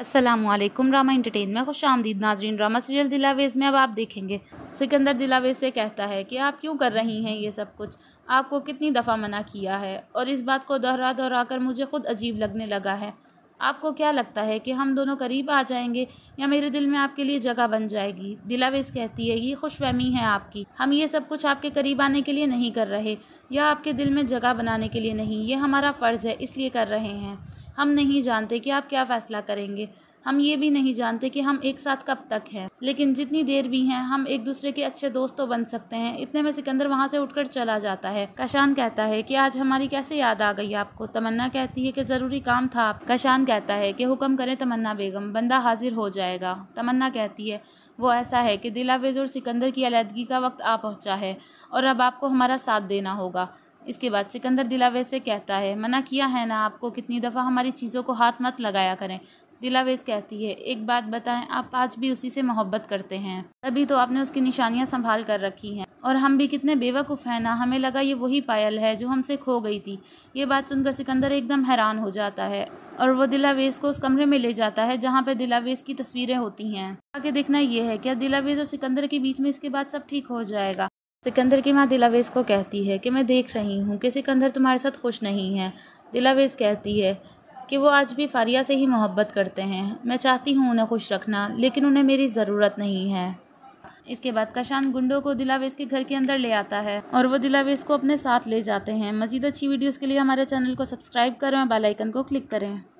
Aslam Rama entertain में खुश आमदीद नाजरीन ड्रामा सीरियल दिलावेज में अब आप देखेंगे सिकंदर दिलावेज से कहता है कि आप क्यों कर रही हैं ये सब कुछ आपको कितनी दफ़ा मना किया है और इस बात को दोहरा दोहरा कर मुझे ख़ुद अजीब लगने लगा है आपको क्या लगता है कि हम दोनों करीब आ जाएंगे या मेरे दिल में आपके लिए जगह बन जाएगी दिलावेज कहती है ये खुशफहमी है आपकी हम ये सब कुछ आपके करीब आने के लिए नहीं कर रहे या आपके दिल में जगह बनाने के लिए नहीं ये हमारा फ़र्ज़ है इसलिए कर रहे हैं हम नहीं जानते कि आप क्या फ़ैसला करेंगे हम ये भी नहीं जानते कि हम एक साथ कब तक हैं लेकिन जितनी देर भी हैं हम एक दूसरे के अच्छे दोस्त तो बन सकते हैं इतने में सिकंदर वहाँ से उठकर चला जाता है कशान कहता है कि आज हमारी कैसे याद आ गई आपको तमन्ना कहती है कि ज़रूरी काम था आप कशान कहता है कि हुक्म करें तमन्ना बेगम बंदा हाजिर हो जाएगा तमन्ना कहती है वो ऐसा है कि दिलावेज और सिकंदर की अलीहदगी का वक्त आ पहुँचा है और अब आपको हमारा साथ देना होगा इसके बाद सिकंदर दिलावे से कहता है मना किया है ना आपको कितनी दफ़ा हमारी चीज़ों को हाथ मत लगाया करें दिलावेज कहती है एक बात बताएं आप आज भी उसी से मोहब्बत करते हैं तभी तो आपने उसकी निशानियां संभाल कर रखी हैं और हम भी कितने बेवकूफ़ हैं ना हमें लगा ये वही पायल है जो हमसे खो गई थी ये बात सुनकर सिकंदर एकदम हैरान हो जाता है और वो दिलावेज को उस कमरे में ले जाता है जहाँ पे दिलावेज की तस्वीरें होती हैं आगे देखना यह है क्या दिलावेज और सिकंदर के बीच में इसके बाद सब ठीक हो जाएगा सिकंदर की माँ दिलावेज को कहती है कि मैं देख रही हूँ कि सिकंदर तुम्हारे साथ खुश नहीं है दिलावेज कहती है कि वो आज भी फारिया से ही मोहब्बत करते हैं मैं चाहती हूँ उन्हें खुश रखना लेकिन उन्हें मेरी ज़रूरत नहीं है इसके बाद कशान गुंडों को दिलावेज के घर के अंदर ले आता है और वो दिलावेज को अपने साथ ले जाते हैं मजीद अच्छी वीडियोज़ के लिए हमारे चैनल को सब्सक्राइब करें और बेल आइकन को क्लिक करें